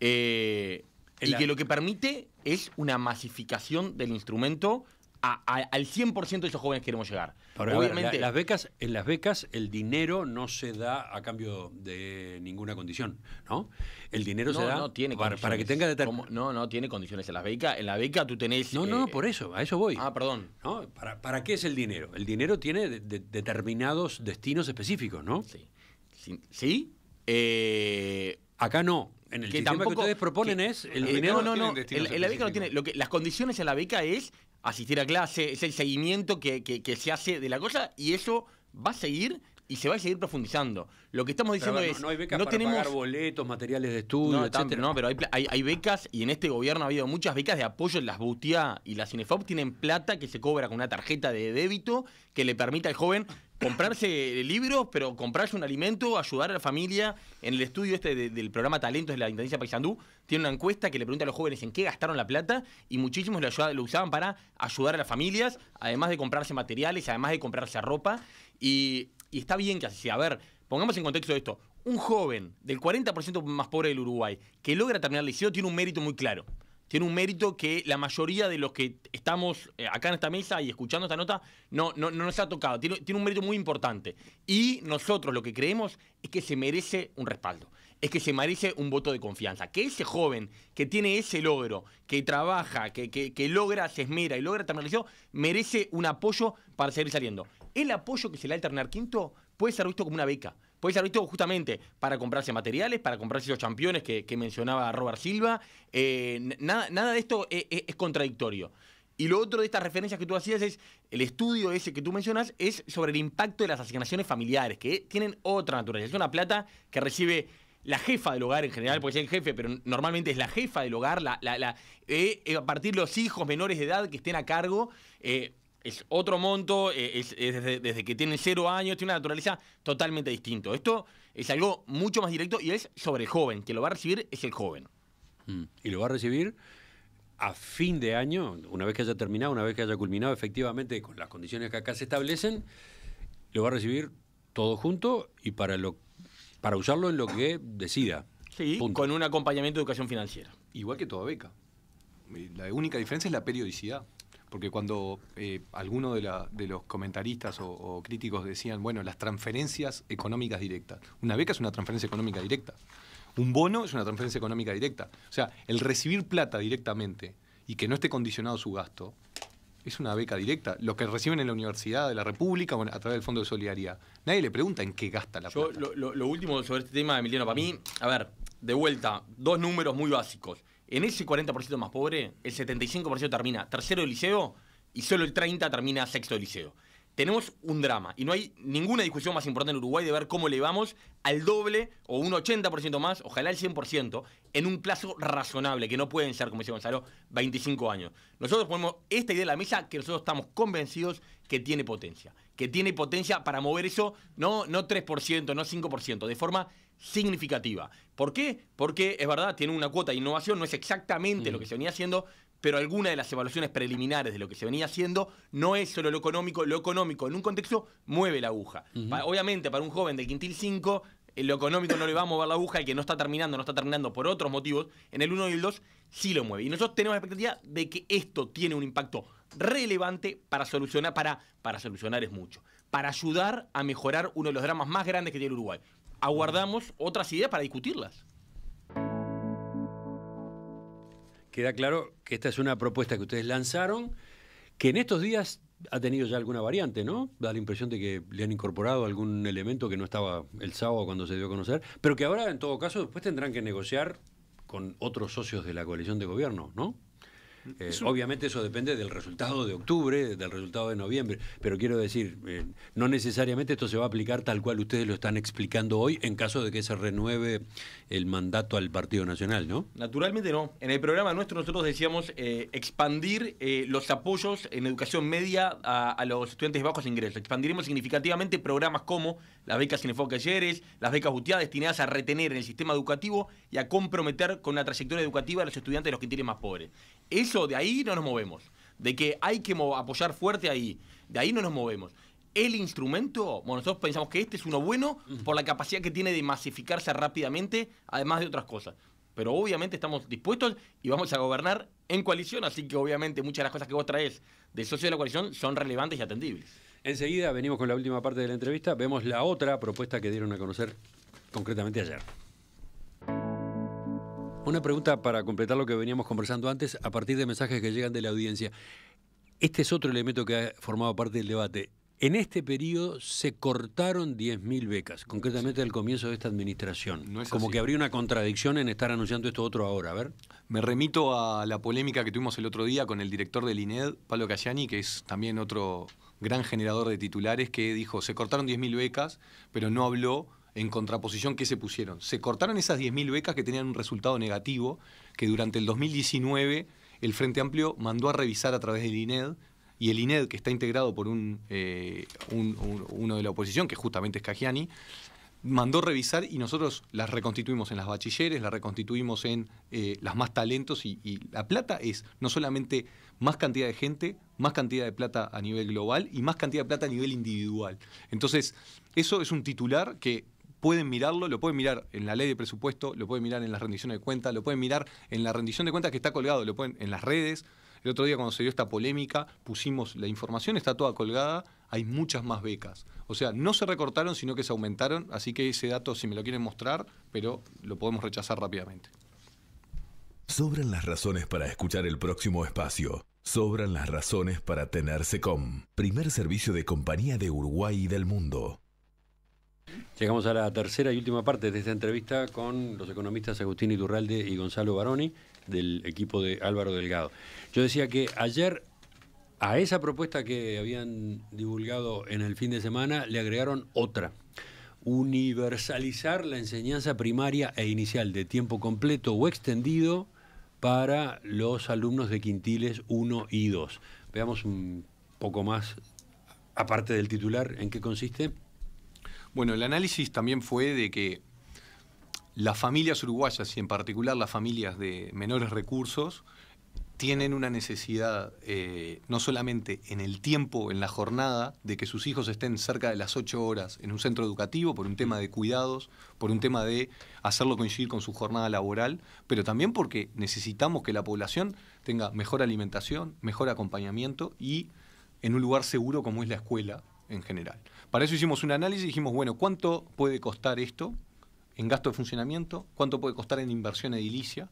eh, y que lo que permite es una masificación del instrumento al 100% de esos jóvenes queremos llegar. Obviamente, las becas, en las becas el dinero no se da a cambio de ninguna condición, ¿no? El dinero se da tiene para, que tenga No, no tiene condiciones. En las becas. en la beca tú tenés... No, no, eh, por eso, a eso voy. Ah, perdón. ¿No? ¿Para, qué es el dinero? El dinero tiene determinados destinos específicos, ¿no? Sí. ¿Sí? Eh, Acá no. En el que sistema que ustedes proponen es el eh, dinero. No, no, no. la beca no tiene. Lo que, las condiciones en la beca es asistir a clase, es el seguimiento que, que, se hace de la cosa y eso va a seguir y se va a seguir profundizando. Lo que estamos diciendo es. No, no tenemos... pagar boletos, materiales de estudio, No, pero hay, hay, hay, becas, y en este gobierno ha habido muchas becas de apoyo. Las BUTIA y las Cinefop tienen plata que se cobra con una tarjeta de débito que le permite al joven comprarse libros, pero comprarse un alimento, ayudar a la familia. En el estudio este del programa Talentos de la Intendencia Paysandú, tiene una encuesta que le pregunta a los jóvenes en qué gastaron la plata y muchísimos lo, usaban para ayudar a las familias, además de comprarse materiales, además de comprarse ropa. Y, y está bien que así sea. A ver, pongamos en contexto esto. Un joven del 40% más pobre del Uruguay que logra terminar el liceo tiene un mérito muy claro tiene un mérito que la mayoría de los que estamos eh, acá en esta mesa y escuchando esta nota no, no, nos ha tocado. Tiene, un mérito muy importante. Y nosotros lo que creemos es que se merece un respaldo, es que se merece un voto de confianza. Que ese joven que tiene ese logro, que trabaja, que, que, logra, se esmera y logra terminar el merece un apoyo para seguir saliendo. El apoyo que se le da al terner quinto puede ser visto como una beca Podés visto justamente para comprarse materiales, para comprarse los campeones que, mencionaba Robert Silva. Eh, nada, nada de esto e-, e-, es, contradictorio. Y lo otro de estas referencias que tú hacías es, el estudio ese que tú mencionas es sobre el impacto de las asignaciones familiares, que tienen otra naturaleza. Es una plata que recibe la jefa del hogar en general, puede ser el jefe, pero normalmente es la jefa del hogar, eh, eh, a partir de los hijos menores de edad que estén a cargo, es otro monto, eh, es, desde, que tiene cero años, tiene una naturaleza totalmente distinto. Esto es algo mucho más directo y es sobre el joven. que lo va a recibir es el joven. Mm. Y lo va a recibir a fin de año, una vez que haya terminado, una vez que haya culminado efectivamente con las condiciones que acá se establecen, lo va a recibir todo junto y para, lo, para usarlo en lo que decida. Sí, con un acompañamiento de educación financiera. Igual que toda beca. La única diferencia es la periodicidad porque cuando eh, algunos de, los comentaristas o, críticos decían, bueno, las transferencias económicas directas. Una beca es una transferencia económica directa. Un bono es una transferencia económica directa. O sea, el recibir plata directamente y que no esté condicionado su gasto es una beca directa. Lo que reciben en la Universidad de la República a través del Fondo de Solidaridad. Nadie le pregunta en qué gasta la plata. Lo, lo último sobre este tema, Emiliano, para mí, a ver, de vuelta, dos números muy básicos. En ese 40% más pobre, el 75% termina tercero de liceo y solo el 30% termina sexto de liceo. Tenemos un drama y no hay ninguna discusión más importante en Uruguay de ver cómo le vamos al doble o un 80% más, ojalá el 100%, en un plazo razonable, que no pueden ser, como dice Gonzalo, 25 años. Nosotros ponemos esta idea en la mesa que nosotros estamos convencidos que tiene potencia que tiene potencia para mover eso, no, no 3%, no 5%, de forma significativa. ¿Por qué? Porque es verdad, tiene una cuota de innovación, no es exactamente lo mm. que se venía haciendo, pero alguna de las evaluaciones preliminares de lo que se venía haciendo no es solo lo económico, lo económico en un contexto mueve la aguja. obviamente para un joven de quintil 5, eh, lo económico no le va a mover la aguja y que no está terminando, no está terminando por otros motivos, en el 1 y el 2 sí lo mueve. Y nosotros tenemos la expectativa de que esto tiene un impacto relevante para solucionar, para, para solucionar es mucho, para ayudar a mejorar uno de los dramas más grandes que tiene el Uruguay. Aguardamos otras ideas para discutirlas. Queda claro que esta es una propuesta que ustedes lanzaron, que en estos días ha tenido ya alguna variante, ¿no? Da la impresión de que le han incorporado algún elemento que no estaba el sábado cuando se dio a conocer, pero que ahora en todo caso después tendrán que negociar con otros socios de la coalición de gobierno, ¿no? Eh, obviamente eso depende del resultado de octubre, del resultado de noviembre, pero quiero decir, eh, no necesariamente esto se va a aplicar tal cual ustedes lo están explicando hoy en caso de que se renueve el mandato al Partido Nacional, ¿no? Naturalmente no. En el programa nuestro nosotros decíamos eh, expandir los apoyos en educación media a, los estudiantes de bajos ingresos. Expandiremos significativamente programas como las becas sin enfoque ayeres, las becas buteadas destinadas a retener en el sistema educativo y a comprometer con la trayectoria educativa a los estudiantes de los que tienen más pobres de ahí no nos movemos. De que hay que apoyar fuerte ahí. De ahí no nos movemos. El instrumento, bueno, nosotros pensamos que este es uno bueno por la capacidad que tiene de masificarse rápidamente, además de otras cosas. Pero obviamente estamos dispuestos y vamos a gobernar en coalición, así que obviamente muchas de las cosas que vos traes del socio de la coalición son relevantes y atendibles. Enseguida venimos con la última parte de la entrevista, vemos la otra propuesta que dieron a conocer concretamente ayer. Una pregunta para completar lo que veníamos conversando antes, a partir de mensajes que llegan de la audiencia. Este es otro elemento que ha formado parte del debate. En este periodo se cortaron 10.000 becas, concretamente al comienzo de esta administración. Como que habría una contradicción en estar anunciando esto otro ahora. A ver. Me remito a la polémica que tuvimos el otro día con el director del INED, Pablo Cayani, que es también otro gran generador de titulares, que dijo, se cortaron 10.000 becas, pero no habló en contraposición, ¿qué se pusieron? Se cortaron esas 10.000 becas que tenían un resultado negativo, que durante el 2019 el Frente Amplio mandó a revisar a través del INED, y el INED, que está integrado por eh, un, uno de la oposición, que justamente es Cagiani, mandó revisar y nosotros las reconstituimos en las bachilleres, las reconstituimos en eh, las más talentos y, la plata es no solamente más cantidad de gente, más cantidad de plata a nivel global y más cantidad de plata a nivel individual. Entonces, eso es un titular que pueden mirarlo, lo pueden mirar en la ley de presupuesto, lo pueden mirar en la rendición de cuentas, lo pueden mirar en la rendición de cuentas que está colgado, lo pueden en las redes. El otro día cuando se dio esta polémica pusimos la información, está toda colgada, hay muchas más becas. O sea, no se recortaron, sino que se aumentaron, así que ese dato si me lo quieren mostrar, pero lo podemos rechazar rápidamente. Sobran las razones para escuchar el próximo espacio. Sobran las razones para tenerse con. Primer servicio de compañía de Uruguay y del mundo. Llegamos a la tercera y última parte de esta entrevista con los economistas Agustín Iturralde y Gonzalo Baroni del equipo de Álvaro Delgado. Yo decía que ayer a esa propuesta que habían divulgado en el fin de semana le agregaron otra. Universalizar la enseñanza primaria e inicial de tiempo completo o extendido para los alumnos de quintiles 1 y 2. Veamos un poco más, aparte del titular, en qué consiste. Bueno, el análisis también fue de que las familias uruguayas y en particular las familias de menores recursos tienen una necesidad eh, no solamente en el tiempo, en la jornada, de que sus hijos estén cerca de las 8 horas en un centro educativo por un tema de cuidados, por un tema de hacerlo coincidir con su jornada laboral, pero también porque necesitamos que la población tenga mejor alimentación, mejor acompañamiento y en un lugar seguro como es la escuela, en general. Para eso hicimos un análisis y dijimos, bueno, ¿cuánto puede costar esto en gasto de funcionamiento? ¿Cuánto puede costar en inversión edilicia?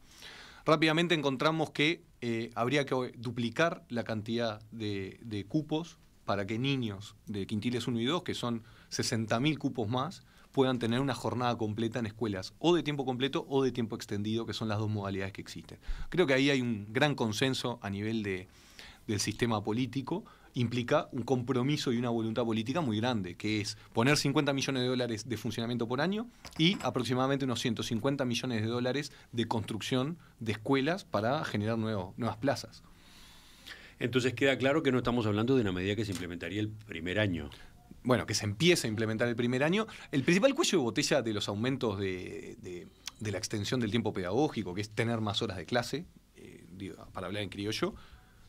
Rápidamente encontramos que eh, habría que duplicar la cantidad de, cupos para que niños de quintiles 1 y 2, que son 60.000 cupos más, puedan tener una jornada completa en escuelas, o de tiempo completo o de tiempo extendido, que son las dos modalidades que existen. Creo que ahí hay un gran consenso a nivel del sistema político implica un compromiso y una voluntad política muy grande, que es poner 50 millones de dólares de funcionamiento por año y aproximadamente unos 150 millones de dólares de construcción de escuelas para generar nuevas plazas. Entonces queda claro que no estamos hablando de una medida que se implementaría el primer año bueno, que se empiece a implementar el primer año. El principal cuello de botella de los aumentos de, la extensión del tiempo pedagógico, que es tener más horas de clase, eh, para hablar en criollo,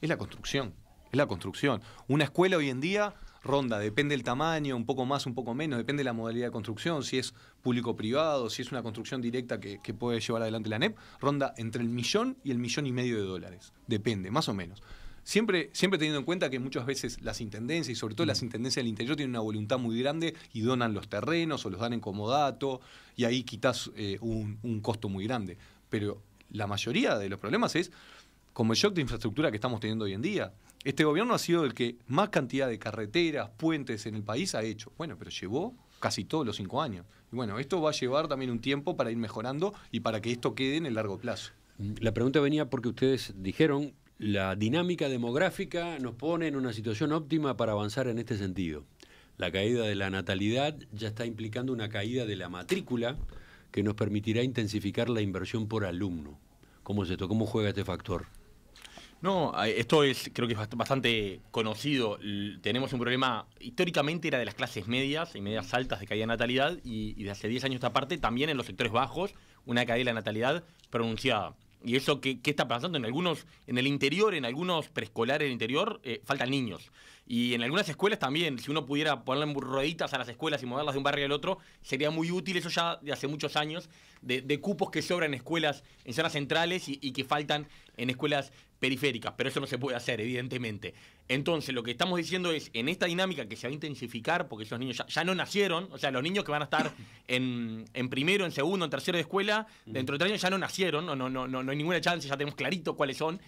es la construcción es la construcción. Una escuela hoy en día ronda, depende del tamaño, un poco más, un poco menos, depende de la modalidad de construcción, si es público-privado, si es una construcción directa que, puede llevar adelante la NEP, ronda entre el millón y el millón y medio de dólares, depende, más o menos. Siempre, siempre teniendo en cuenta que muchas veces las intendencias y sobre todo las mm. intendencias del interior tienen una voluntad muy grande y donan los terrenos o los dan en comodato y ahí quitas eh, un costo muy grande. Pero la mayoría de los problemas es como el shock de infraestructura que estamos teniendo hoy en día. Este gobierno ha sido el que más cantidad de carreteras, puentes en el país ha hecho. Bueno, pero llevó casi todos los cinco años. Y bueno, esto va a llevar también un tiempo para ir mejorando y para que esto quede en el largo plazo. La pregunta venía porque ustedes dijeron la dinámica demográfica nos pone en una situación óptima para avanzar en este sentido. La caída de la natalidad ya está implicando una caída de la matrícula que nos permitirá intensificar la inversión por alumno. ¿Cómo se esto? ¿Cómo juega este factor? No, esto es creo que es bastante conocido. Tenemos un problema, históricamente era de las clases medias y medias altas de caída de natalidad y, de hace 10 años esta parte también en los sectores bajos una caída de la natalidad pronunciada. ¿Y eso qué, está pasando? En algunos, en el interior, en algunos preescolares del interior, eh, faltan niños. Y en algunas escuelas también, si uno pudiera ponerle rueditas a las escuelas y moverlas de un barrio al otro, sería muy útil. Eso ya de hace muchos años de, cupos que sobran en escuelas en zonas centrales y, que faltan en escuelas periféricas, pero eso no se puede hacer, evidentemente. Entonces, lo que estamos diciendo es, en esta dinámica que se va a intensificar, porque esos niños ya, no nacieron, o sea, los niños que van a estar [laughs] en, primero, en segundo, en tercero de escuela, dentro de tres años ya no nacieron, no, no, no, no hay ninguna chance, ya tenemos clarito cuáles son,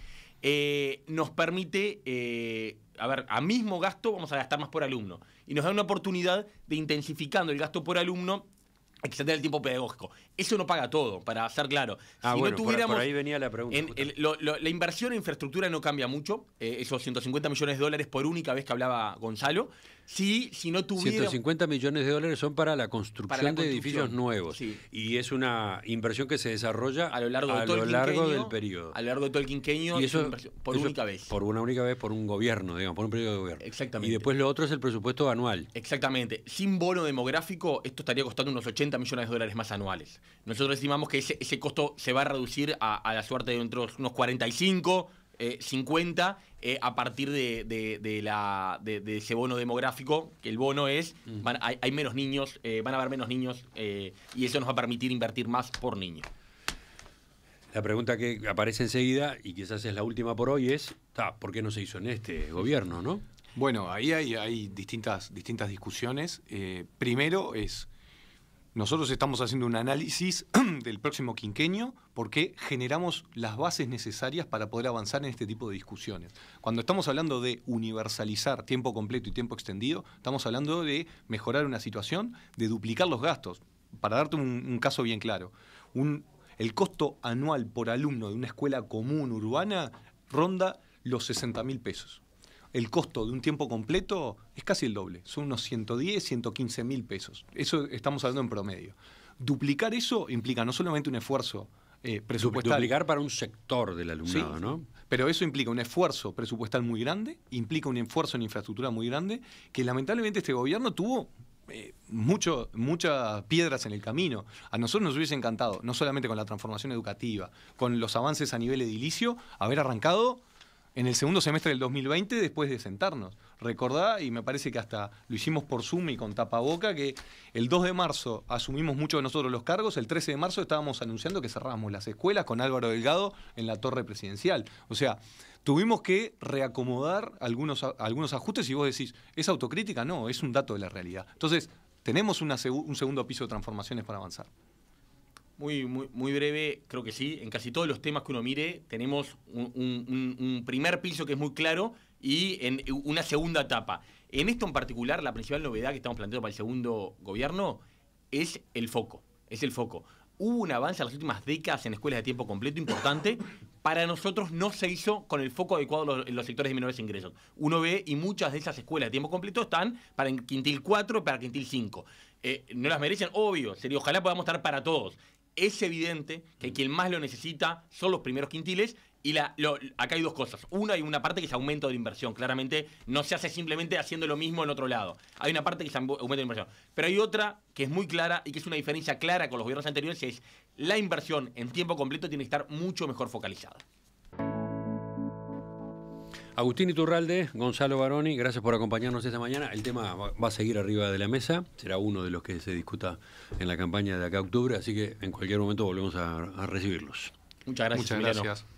eh, nos permite, eh, a ver, a mismo gasto vamos a gastar más por alumno. Y nos da una oportunidad de intensificando el gasto por alumno extender el tiempo pedagógico. Eso no paga todo, para ser claro. Ah, si no tuviéramos. Por, ahí venía la pregunta. la inversión en infraestructura no cambia mucho, eh, esos 150 millones de dólares por única vez que hablaba Gonzalo. Sí, si no tuviera... 150 millones de dólares son para la construcción, de edificios nuevos. Y es una inversión que se desarrolla a lo largo, lo largo del periodo. A lo largo de todo el quinqueño, por una única vez. Por una única vez, por un gobierno, digamos, por un periodo de gobierno. Exactamente. Y después lo otro es el presupuesto anual. Exactamente. Sin bono demográfico, esto estaría costando unos 80 millones de dólares más anuales. Nosotros estimamos que ese, costo se va a reducir a, la suerte de unos 45 50 eh, eh, a partir de, la, de, ese bono demográfico, que el bono es, hay, menos niños, eh, van a haber menos niños y eso nos va a permitir invertir más por niño. La pregunta que aparece enseguida, y quizás es la última por hoy, es, ¿por qué no se hizo en este gobierno? ¿no? Bueno, ahí hay, hay distintas, distintas discusiones. primero es nosotros estamos haciendo un análisis [clears throat] del próximo quinquenio porque generamos las bases necesarias para poder avanzar en este tipo de discusiones. Cuando estamos hablando de universalizar tiempo completo y tiempo extendido, estamos hablando de mejorar una situación, de duplicar los gastos. Para darte un, caso bien claro, el costo anual por alumno de una escuela común urbana ronda los 60 mil pesos el costo de un tiempo completo es casi el doble. Son unos 110, 115 mil pesos. Eso estamos hablando en promedio. Duplicar eso implica no solamente un esfuerzo eh, presupuestal. Duplicar para un sector del alumnado, ¿no? Pero eso implica un esfuerzo presupuestal muy grande, implica un esfuerzo en infraestructura muy grande, que lamentablemente este gobierno tuvo eh, muchas piedras en el camino. A nosotros nos hubiese encantado, no solamente con la transformación educativa, con los avances a nivel edilicio, haber arrancado en el segundo semestre del 2020 después de sentarnos. Recordá, y me parece que hasta lo hicimos por Zoom y con tapaboca, que el 2 de marzo asumimos muchos de nosotros los cargos, el 13 de marzo estábamos anunciando que cerrábamos las escuelas con Álvaro Delgado en la torre presidencial. O sea, tuvimos que reacomodar algunos, algunos ajustes y vos decís, ¿es autocrítica? No, es un dato de la realidad. Entonces, tenemos un segundo piso de transformaciones para avanzar. Muy, muy, breve, creo que sí. En casi todos los temas que uno mire, tenemos un, primer piso que es muy claro y en una segunda etapa. En esto en particular, la principal novedad que estamos planteando para el segundo gobierno es el foco. Es el foco. Hubo un avance en las últimas décadas en escuelas de tiempo completo importante. Para nosotros no se hizo con el foco adecuado en los sectores de menores ingresos. Uno ve y muchas de esas escuelas de tiempo completo están para el quintil 4 y para el quintil 5. Eh, no las merecen, obvio. Sería, ojalá podamos estar para todos es evidente que quien más lo necesita son los primeros quintiles y acá hay dos cosas. Una, hay una parte que es aumento de inversión. Claramente no se hace simplemente haciendo lo mismo en otro lado. Hay una parte que es aumento de inversión. Pero hay otra que es muy clara y que es una diferencia clara con los gobiernos anteriores, es la inversión en tiempo completo tiene que estar mucho mejor focalizada. Agustín Iturralde, Gonzalo Baroni, gracias por acompañarnos esta mañana. El tema va a seguir arriba de la mesa, será uno de los que se discuta en la campaña de acá a octubre, así que en cualquier momento volvemos a, recibirlos. Muchas gracias.